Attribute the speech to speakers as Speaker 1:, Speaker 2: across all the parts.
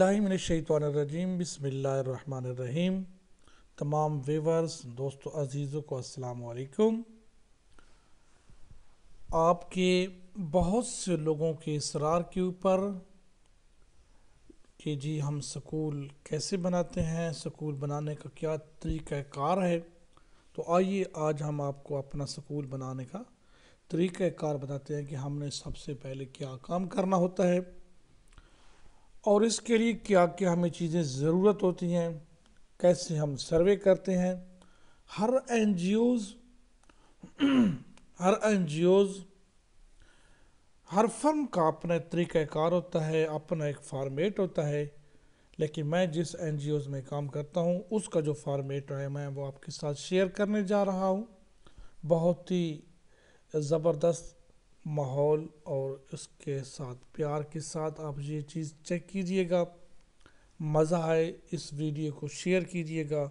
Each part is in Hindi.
Speaker 1: लाहिमिनशैतरजीम बसमीम तमाम वीवर्स दोस्तों अज़ीज़ों को अस्सलाम आपके बहुत से लोगों के इसरार के ऊपर कि जी हम स्कूल कैसे बनाते हैं स्कूल बनाने का क्या तरीक़ार है तो आइए आज हम आपको अपना स्कूल बनाने का कार बताते हैं कि हमने सबसे पहले क्या काम करना होता है और इसके लिए क्या क्या हमें चीज़ें ज़रूरत होती हैं कैसे हम सर्वे करते हैं हर एन हर एन हर फर्म का अपना तरीक़ाकार होता है अपना एक फार्मेट होता है लेकिन मैं जिस एन में काम करता हूँ उसका जो फार्मेट है मैं वो आपके साथ शेयर करने जा रहा हूँ बहुत ही ज़बरदस्त माहौल और उसके साथ प्यार के साथ आप ये चीज़ चेक कीजिएगा मज़ा आए इस वीडियो को शेयर कीजिएगा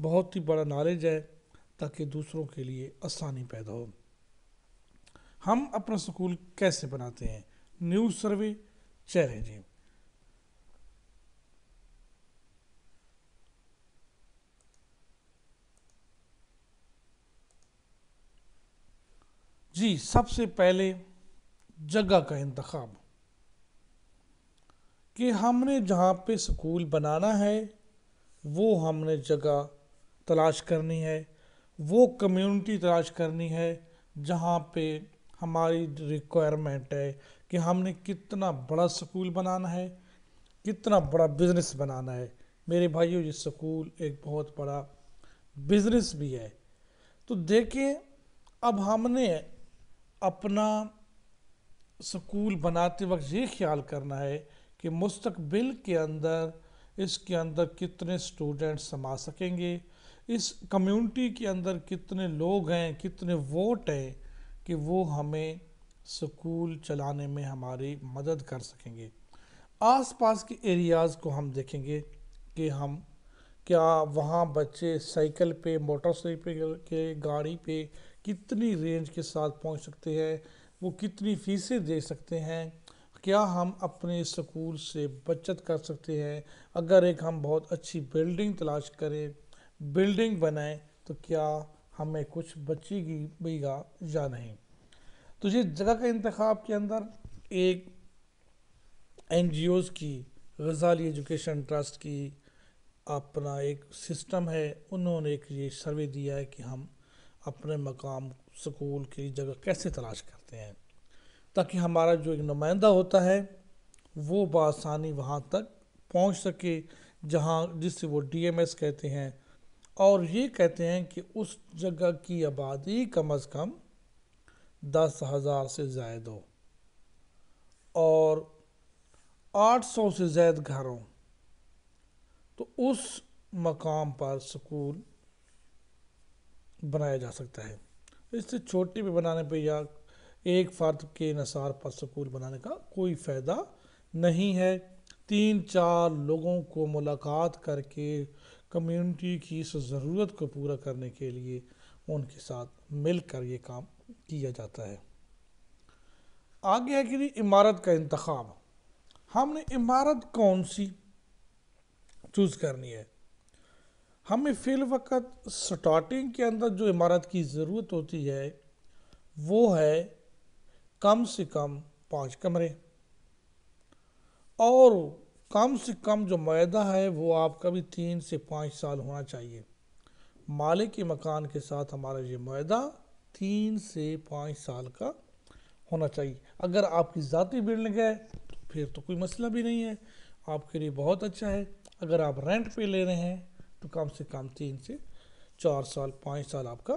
Speaker 1: बहुत ही बड़ा नॉलेज है ताकि दूसरों के लिए आसानी पैदा हो हम अपना स्कूल कैसे बनाते हैं न्यूज़ सर्वे चैलेंजिंग जी सबसे पहले जगह का इंतखब कि हमने जहाँ पे स्कूल बनाना है वो हमने जगह तलाश करनी है वो कम्युनिटी तलाश करनी है जहाँ पे हमारी रिक्वायरमेंट है कि हमने कितना बड़ा स्कूल बनाना है कितना बड़ा बिज़नेस बनाना है मेरे भाइयों ये स्कूल एक बहुत बड़ा बिज़नेस भी है तो देखें अब हमने अपना स्कूल बनाते वक्त ये ख्याल करना है कि मुस्तबिल के अंदर इसके अंदर कितने स्टूडेंट समा सकेंगे इस कम्युनिटी के अंदर कितने लोग हैं कितने वोट हैं कि वो हमें स्कूल चलाने में हमारी मदद कर सकेंगे आसपास के एरियाज़ को हम देखेंगे कि हम क्या वहाँ बच्चे साइकिल पे मोटरसाइकिल के गाड़ी पे कितनी रेंज के साथ पहुंच सकते हैं वो कितनी फीसें दे सकते हैं क्या हम अपने स्कूल से बचत कर सकते हैं अगर एक हम बहुत अच्छी बिल्डिंग तलाश करें बिल्डिंग बनाएं तो क्या हमें कुछ बचेगी बीगा या नहीं तो ये जगह के इंतखब के अंदर एक एन की गजाली एजुकेशन ट्रस्ट की अपना एक सिस्टम है उन्होंने एक ये सर्वे दिया है कि हम अपने मकाम स्कूल की जगह कैसे तलाश करते हैं ताकि हमारा जो एक नुमाइंदा होता है वो बसानी वहाँ तक पहुँच सके जहाँ जिससे वो डीएमएस कहते हैं और ये कहते हैं कि उस जगह की आबादी कम अज़ कम दस हज़ार से ज़ायद हो और आठ सौ से ज़ायद घर हों तो उस मकाम पर स्कूल बनाया जा सकता है इससे छोटी भी बनाने पर या एक फ़र्द के नसार पर सकूल बनाने का कोई फ़ायदा नहीं है तीन चार लोगों को मुलाकात करके कम्युनिटी की इस ज़रूरत को पूरा करने के लिए उनके साथ मिलकर ये काम किया जाता है आगे है कि इमारत का इंतखब हमने इमारत कौन सी चूज़ करनी है हमें फ़िल वक़्त स्टार्टिंग के अंदर जो इमारत की ज़रूरत होती है वो है कम से कम पाँच कमरे और कम से कम जो मैदा है वो आपका भी तीन से पाँच साल होना चाहिए मालिक के मकान के साथ हमारा ये मैदा तीन से पाँच साल का होना चाहिए अगर आपकी ज़ाती बिल्डिंग है तो फिर तो कोई मसला भी नहीं है आपके लिए बहुत अच्छा है अगर आप रेंट पे ले रहे हैं तो कम से कम तीन से चार साल पाँच साल आपका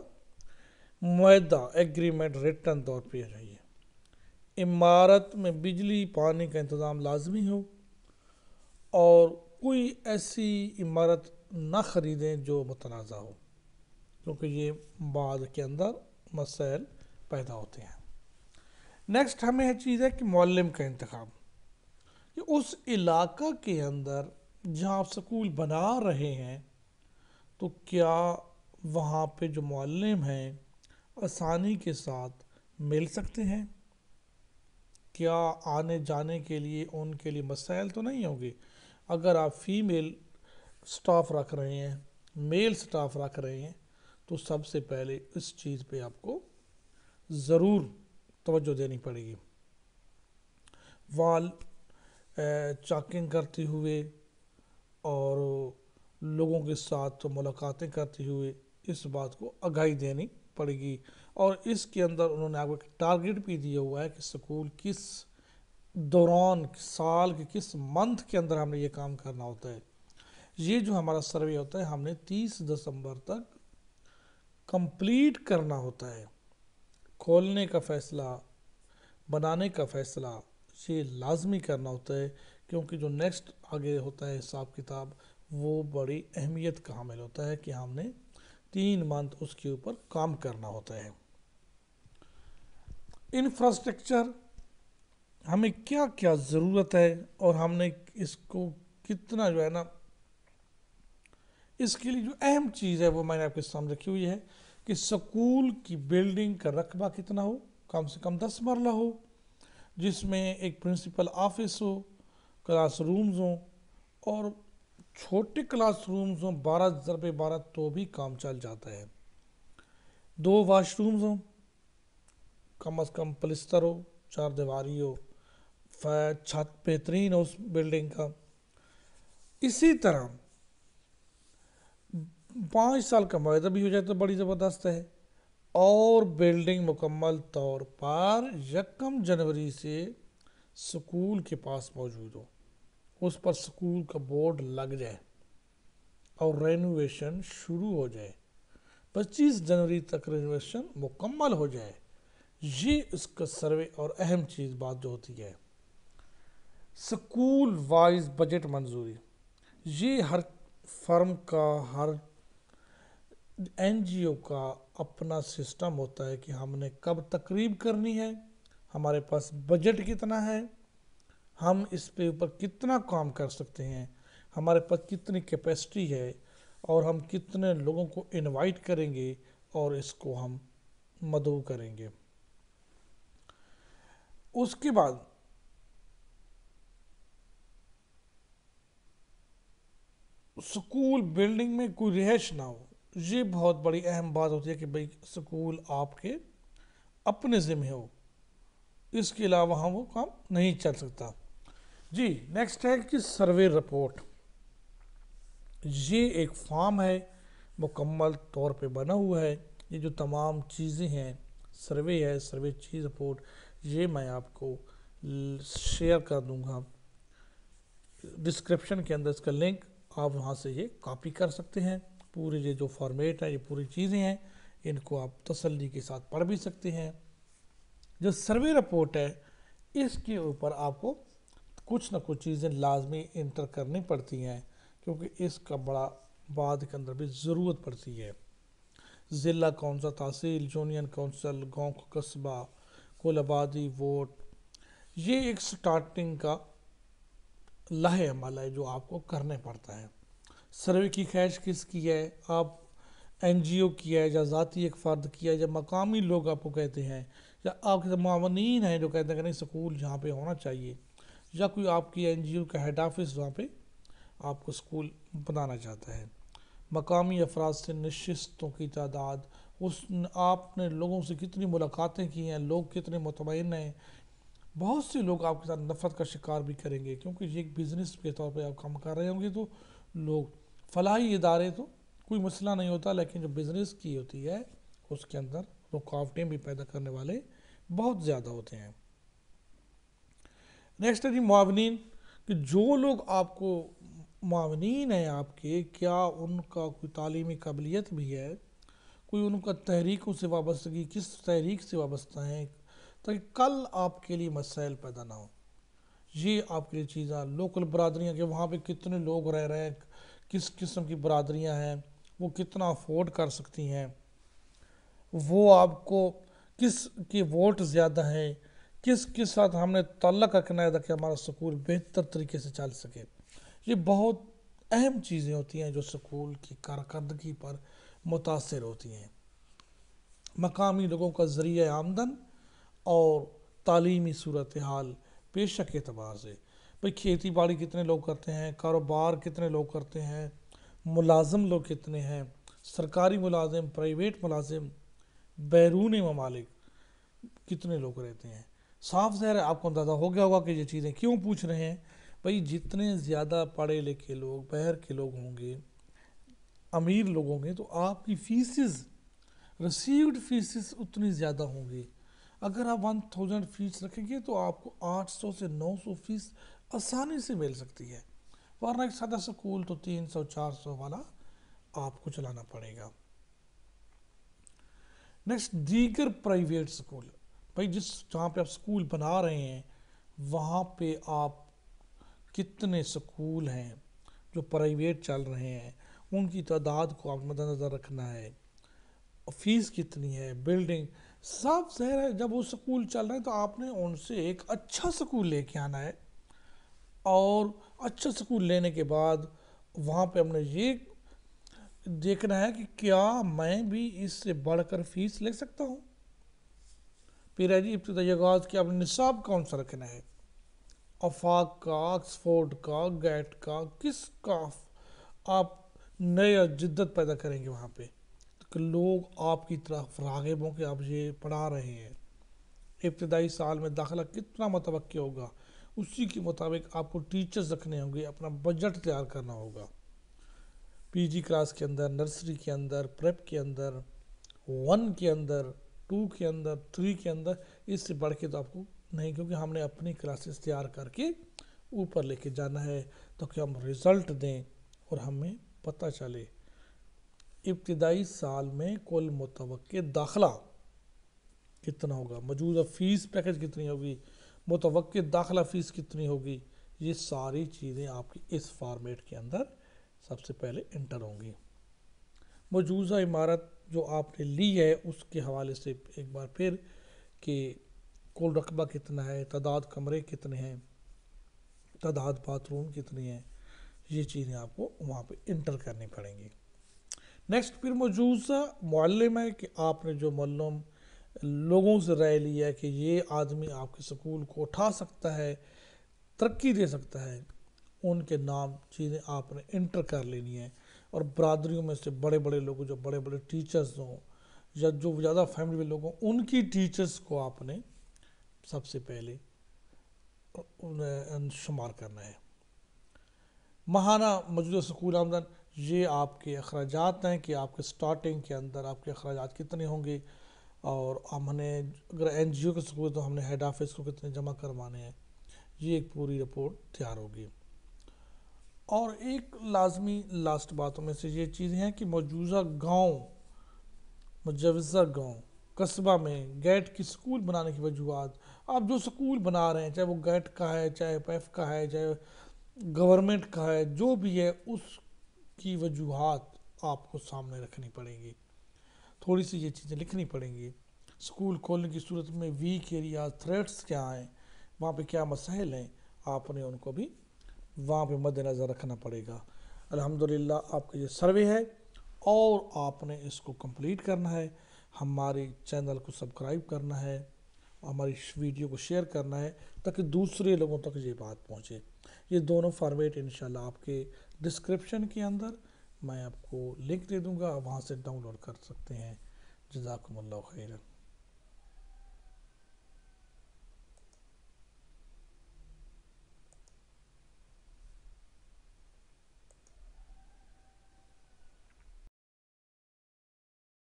Speaker 1: माहा एग्रीमेंट रिटर्न तौर पर चाहिए इमारत में बिजली पानी का इंतज़ाम लाजमी हो और कोई ऐसी इमारत ना ख़रीदें जो मुतनाज़ हो क्योंकि ये बाद के अंदर मसाइल पैदा होते हैं नेक्स्ट हमें है चीज़ है कि मौलम का इंतखब कि उस इलाका के अंदर जहाँ आप स्कूल बना रहे हैं तो क्या वहाँ पे जो मालम हैं आसानी के साथ मिल सकते हैं क्या आने जाने के लिए उनके लिए मसाइल तो नहीं होंगे अगर आप फीमेल स्टाफ रख रहे हैं मेल स्टाफ रख रहे हैं तो सबसे पहले इस चीज़ पे आपको ज़रूर तवज्जो देनी पड़ेगी वाल चाकिंग करते हुए और लोगों के साथ मुलाकातें करते हुए इस बात को आगाही देनी पड़ेगी और इसके अंदर उन्होंने आपको एक टारगेट भी दिया हुआ है कि स्कूल किस दौरान साल के किस मंथ के अंदर हमने ये काम करना होता है ये जो हमारा सर्वे होता है हमने 30 दिसंबर तक कंप्लीट करना होता है खोलने का फ़ैसला बनाने का फ़ैसला ये लाजमी करना होता है क्योंकि जो नेक्स्ट आगे होता है हिसाब किताब वो बड़ी अहमियत का हामिल होता है कि हमने तीन मंथ उसके ऊपर काम करना होता है इंफ्रास्ट्रक्चर हमें क्या क्या ज़रूरत है और हमने इसको कितना जो है ना इसके लिए जो अहम चीज़ है वो मैंने आपके सामने रखी हुई है कि स्कूल की बिल्डिंग का रकबा कितना हो कम से कम दस मरला हो जिसमें एक प्रिंसिपल ऑफिस हो क्लास रूम्स हो और छोटे क्लासरूम्स हों बारह हज़ार पे बारह तो भी काम चल जाता है दो वाशरूम्स हों कम अज़ कम पलस्तर हो चार दीवारी हो छत बेहतरीन हो उस बिल्डिंग का इसी तरह पाँच साल का माहा भी हो जाए तो बड़ी ज़बरदस्त है और बिल्डिंग मुकम्मल तौर पर यकम जनवरी से स्कूल के पास मौजूद हो उस पर स्कूल का बोर्ड लग जाए और रेनोवेशन शुरू हो जाए 25 जनवरी तक रेनोवेशन मुकम्मल हो जाए ये इसका सर्वे और अहम चीज़ बात जो होती है स्कूल वाइज बजट मंजूरी ये हर फर्म का हर एनजीओ का अपना सिस्टम होता है कि हमने कब तकरीब करनी है हमारे पास बजट कितना है हम इस पे ऊपर कितना काम कर सकते हैं हमारे पास कितनी कैपेसिटी है और हम कितने लोगों को इनवाइट करेंगे और इसको हम मदो करेंगे उसके बाद स्कूल बिल्डिंग में कोई रिहाइश ना हो ये बहुत बड़ी अहम बात होती है कि भाई स्कूल आपके अपने ज़िम्मे हो इसके अलावा हम वो काम नहीं चल सकता जी नेक्स्ट है कि सर्वे रिपोर्ट ये एक फॉर्म है मुकम्मल तौर पे बना हुआ है ये जो तमाम चीज़ें हैं सर्वे है सर्वे चीज़ रिपोर्ट ये मैं आपको शेयर कर दूंगा डिस्क्रिप्शन के अंदर इसका लिंक आप वहाँ से ये कॉपी कर सकते हैं पूरे ये जो फॉर्मेट है ये पूरी चीज़ें हैं इनको आप तसल्ली के साथ पढ़ भी सकते हैं जो सर्वे रिपोर्ट है इसके ऊपर आपको कुछ ना कुछ चीज़ें लाजमी इंटर करनी पड़ती हैं क्योंकि इसका बड़ा बाद के अंदर भी ज़रूरत पड़ती है ज़िला कौन सा तहसील यूनियन कौंसल गाँव का कस्बा कुल आबादी वोट ये एक स्टार्टिंग का लाहे अमल है जो आपको करने पड़ता है सर्वे की खैश किसकी है आप एन जी ओ की है या ज़ाती एक फ़र्द किया है या मकामी लोग आपको कहते हैं या आपके तो मामनिन हैं जो कहते हैं कि नहीं स्कूल जहाँ पे होना चाहिए या कोई आपकी एन का हेड ऑफिस वहाँ पर आपको स्कूल बनाना चाहता है मकामी अफराद से नशस्तों की तादाद उस आपने लोगों से कितनी मुलाकातें की हैं लोग कितने मुतमिन हैं बहुत से लोग आपके साथ नफरत का शिकार भी करेंगे क्योंकि ये एक बिज़नेस के तौर पे आप काम कर रहे होंगे तो लोग फलाही इदारे तो कोई मसला नहीं होता लेकिन जो बिज़नेस की होती है उसके अंदर रुकावटें भी पैदा करने वाले बहुत ज़्यादा होते हैं नेक्स्ट है जी मावनीन कि जो लोग आपको मावनीन हैं आपके क्या उनका कोई तालीमी काबिलियत भी है कोई उनका तहरीकों से वाबस्तगी किस तहरीक से वाबस्ता हैं ताकि कल आपके लिए मसाइल पैदा ना हो ये आपके लिए चीज़ें लोकल बरदरियाँ के वहाँ पे कितने लोग रह रहे हैं किस किस्म की बरदरियाँ हैं वो कितना अफोर्ड कर सकती हैं वो आपको किस के वोट ज़्यादा हैं किस साथ हमने तल्लक रखना है ताकि हमारा स्कूल बेहतर तरीके से चल सके ये बहुत अहम चीज़ें होती हैं जो स्कूल की कारकर्दगी पर मुतासर होती हैं मकामी लोगों का ज़रिए आमदन और तालीमी सूरत हाल पेशा के अतबार से भाई खेती बाड़ी कितने लोग करते हैं कारोबार कितने लोग करते हैं मुलाजम लोग कितने हैं सरकारी मुलाजिम प्राइवेट मुलाजिम बैरून ममालिक कितने लोग रहते हैं साफ जहर आपको अंदाज़ा हो गया होगा कि ये चीज़ें क्यों पूछ रहे हैं भाई जितने ज़्यादा पढ़े लिखे लोग बहर के लोग होंगे अमीर लोग होंगे तो आपकी फीसिस रिसीव्ड फीसिस उतनी ज़्यादा होंगी अगर आप वन थाउजेंड फीस रखेंगे तो आपको आठ सौ से नौ सौ फीस आसानी से मिल सकती है वरना एक सादा स्कूल तो तीन सौ चार सौ वाला आपको चलाना पड़ेगा नेक्स्ट दीगर प्राइवेट स्कूल भाई जिस जहाँ पे आप स्कूल बना रहे हैं वहाँ पे आप कितने स्कूल हैं जो प्राइवेट चल रहे हैं उनकी तादाद को आप मद्दनज़र रखना है फीस कितनी है बिल्डिंग सब जहर है जब वो स्कूल चल रहे हैं तो आपने उनसे एक अच्छा स्कूल लेके आना है और अच्छा स्कूल लेने के बाद वहाँ पे हमने ये देखना है कि क्या मैं भी इससे बढ़कर फीस ले सकता हूँ पीर जी इब्तदाई आगाज़ कि आपने निसाब कौन सा रखना है अफाक का ऑक्सफोर्ड का गैट का किस का आप नए जिद्दत पैदा करेंगे वहाँ पे तो कि लोग आपकी तरफ रागब हों कि आप ये पढ़ा रहे हैं इब्तदाई साल में दाखिला कितना मतव होगा उसी के मुताबिक आपको टीचर्स रखने होंगे अपना बजट तैयार करना होगा पीजी क्लास के अंदर नर्सरी के अंदर प्रेप के अंदर वन के अंदर टू के अंदर थ्री के अंदर इससे बढ़ के तो आपको नहीं क्योंकि हमने अपनी क्लासेस तैयार करके ऊपर लेके जाना है तो कि हम रिज़ल्ट दें और हमें पता चले इब्तदाई साल में कुल मुतव दाखला कितना होगा मौजूदा फ़ीस पैकेज कितनी होगी मुतव दाखला फ़ीस कितनी होगी ये सारी चीज़ें आपकी इस फार्मेट के अंदर सबसे पहले इंटर होंगी मौजूदा इमारत जो आपने ली है उसके हवाले से एक बार फिर कि कुल रकबा कितना है तादाद कमरे कितने हैं तादाद बाथरूम कितने हैं ये चीज़ें आपको वहाँ पे इंटर करनी पड़ेंगी नेक्स्ट फिर मौजूदा मालम है कि आपने जो मलम लोगों से राय लिया है कि ये आदमी आपके स्कूल को उठा सकता है तरक्की दे सकता है उनके नाम चीज़ें आपने इंटर कर लेनी है और बरदरीों में से बड़े बड़े लोग जो बड़े बड़े टीचर्स हों या जो ज़्यादा फैमिली में लोग हों उनकी टीचर्स को आपने सबसे पहले शुमार करना है महाना मौजूदा स्कूल आमदन ये आपके अखराज हैं कि आपके स्टार्टिंग के अंदर आपके अखराज कितने होंगे और हमने अगर एन जी ओ के स्कूल तो हमने हेड ऑफिस को कितने जमा करवाने हैं ये एक पूरी रिपोर्ट तैयार होगी और एक लाजमी लास्ट बातों में से ये चीज़ें हैं कि मौजूदा गांव मुजवज़ा गांव कस्बा में गेट की स्कूल बनाने की वजूहत आप जो स्कूल बना रहे हैं चाहे वो गेट का है चाहे पैफ का है चाहे गवर्नमेंट का है जो भी है उसकी वजूहत आपको सामने रखनी पड़ेंगी थोड़ी सी ये चीज़ें लिखनी पड़ेंगी स्कूल खोलने की सूरत में वीक एरिया थ्रेट्स क्या हैं वहाँ पे क्या मसाइल हैं आपने उनको भी वहाँ पे मद्दनज़र रखना पड़ेगा अल्हम्दुलिल्लाह आपका ये सर्वे है और आपने इसको कंप्लीट करना है हमारे चैनल को सब्सक्राइब करना है हमारी वीडियो को शेयर करना है ताकि दूसरे लोगों तक ये बात पहुँचे ये दोनों फॉर्मेट इन आपके डिस्क्रिप्शन के अंदर मैं आपको लिंक दे दूँगा वहाँ से डाउनलोड कर सकते हैं जजाकमल खैरन